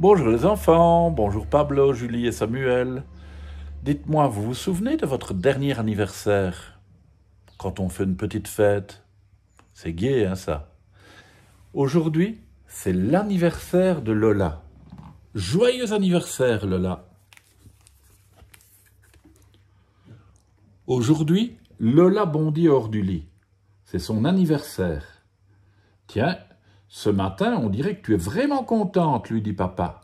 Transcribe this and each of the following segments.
Bonjour les enfants, bonjour Pablo, Julie et Samuel. Dites-moi, vous vous souvenez de votre dernier anniversaire Quand on fait une petite fête C'est gai, hein, ça Aujourd'hui, c'est l'anniversaire de Lola. Joyeux anniversaire, Lola Aujourd'hui, Lola bondit hors du lit. C'est son anniversaire. Tiens, ce matin, on dirait que tu es vraiment contente, lui dit papa.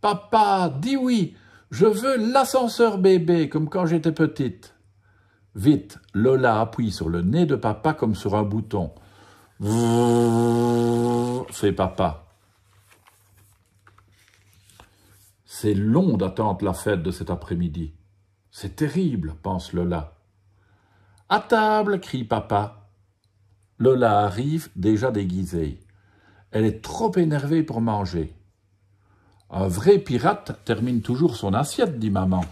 Papa, dis oui, je veux l'ascenseur bébé, comme quand j'étais petite. Vite, Lola appuie sur le nez de papa comme sur un bouton. C'est papa. C'est long d'attendre la fête de cet après-midi. C'est terrible, pense Lola. À table, crie papa. Lola arrive déjà déguisée. Elle est trop énervée pour manger. Un vrai pirate termine toujours son assiette, dit maman.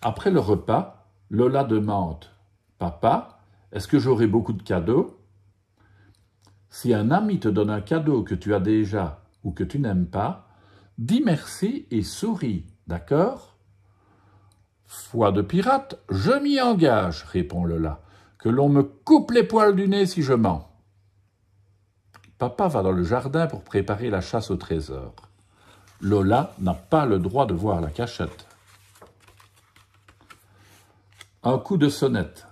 Après le repas, Lola demande Papa, est-ce que j'aurai beaucoup de cadeaux Si un ami te donne un cadeau que tu as déjà ou que tu n'aimes pas, dis merci et souris, d'accord Foi de pirate, je m'y engage, répond Lola, que l'on me coupe les poils du nez si je mens. Papa va dans le jardin pour préparer la chasse au trésor. Lola n'a pas le droit de voir la cachette. Un coup de sonnette.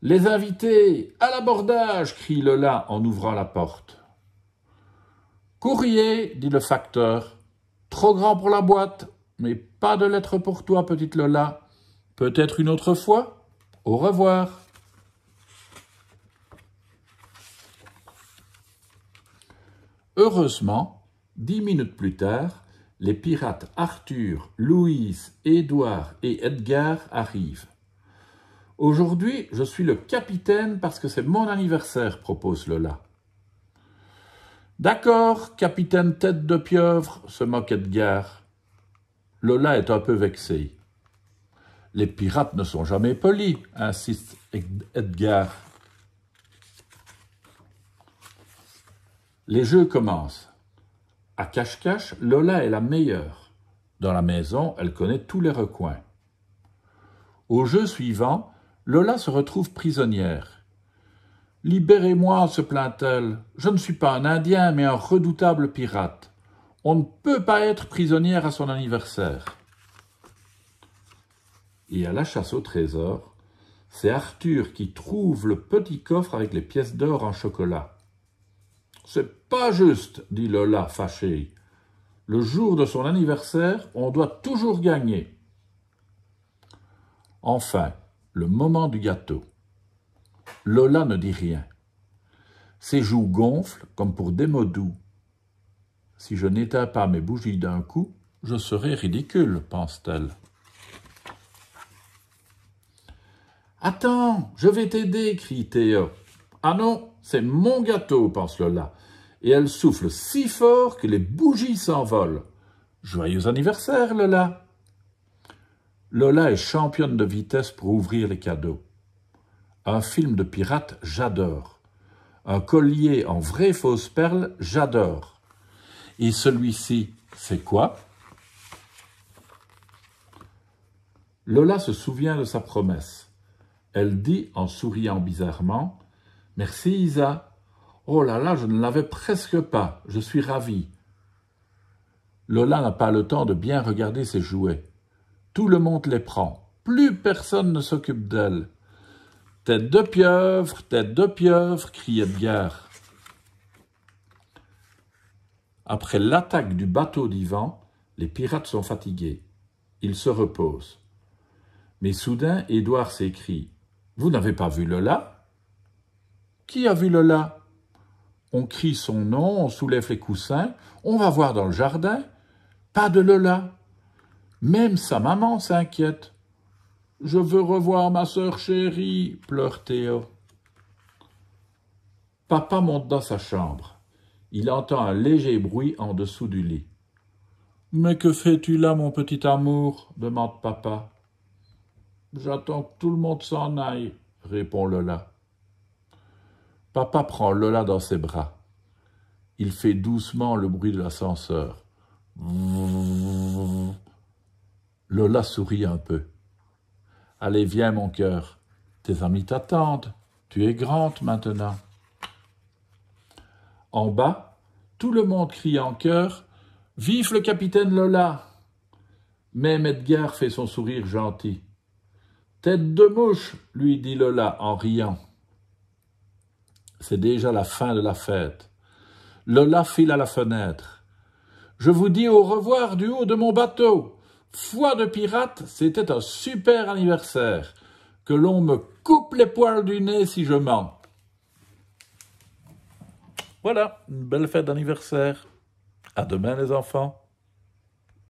Les invités, à l'abordage crie Lola en ouvrant la porte. Courrier, dit le facteur. Trop grand pour la boîte, mais pas de lettre pour toi, petite Lola. Peut-être une autre fois. Au revoir. Heureusement, dix minutes plus tard, les pirates Arthur, Louise, Édouard et Edgar arrivent. Aujourd'hui, je suis le capitaine parce que c'est mon anniversaire, propose Lola. D'accord, capitaine tête de pieuvre, se moque Edgar. Lola est un peu vexée. Les pirates ne sont jamais polis, insiste Edgar. Les jeux commencent. À cache-cache, Lola est la meilleure. Dans la maison, elle connaît tous les recoins. Au jeu suivant, Lola se retrouve prisonnière. Libérez-moi, se plaint-elle. Je ne suis pas un Indien, mais un redoutable pirate. On ne peut pas être prisonnière à son anniversaire. Et à la chasse au trésor, c'est Arthur qui trouve le petit coffre avec les pièces d'or en chocolat. C'est pas juste, dit Lola, fâchée. Le jour de son anniversaire, on doit toujours gagner. Enfin, le moment du gâteau. Lola ne dit rien. Ses joues gonflent comme pour des mots doux. Si je n'éteins pas mes bougies d'un coup, je serai ridicule, pense-t-elle. Attends, je vais t'aider, crie Théo. « Ah non, c'est mon gâteau, pense Lola. Et elle souffle si fort que les bougies s'envolent. Joyeux anniversaire, Lola. Lola est championne de vitesse pour ouvrir les cadeaux. Un film de pirate, j'adore. Un collier en vraie fausse perle, j'adore. Et celui-ci, c'est quoi Lola se souvient de sa promesse. Elle dit en souriant bizarrement Merci Isa. Oh là là, je ne l'avais presque pas. Je suis ravie. Lola n'a pas le temps de bien regarder ses jouets. Tout le monde les prend. Plus personne ne s'occupe d'elle. Tête de pieuvre, tête de pieuvre, criait Edgar. Après l'attaque du bateau d'Ivan, les pirates sont fatigués. Ils se reposent. Mais soudain, Édouard s'écrie Vous n'avez pas vu Lola Qui a vu Lola On crie son nom, on soulève les coussins, on va voir dans le jardin. Pas de Lola. Même sa maman s'inquiète. Je veux revoir ma sœur chérie, pleure Théo. Papa monte dans sa chambre il entend un léger bruit en dessous du lit. Mais que fais-tu là, mon petit amour demande papa. J'attends que tout le monde s'en aille, répond Lola. Papa prend Lola dans ses bras. Il fait doucement le bruit de l'ascenseur. Lola sourit un peu. Allez, viens, mon cœur. Tes amis t'attendent. Tu es grande maintenant. En bas, tout le monde crie en chœur Vive le capitaine Lola Même Edgar fait son sourire gentil. Tête de mouche lui dit Lola en riant. C'est déjà la fin de la fête. Lola file à la fenêtre. Je vous dis au revoir du haut de mon bateau. Foi de pirate, c'était un super anniversaire. Que l'on me coupe les poils du nez si je mens. Voilà, une belle fête d'anniversaire. À demain les enfants.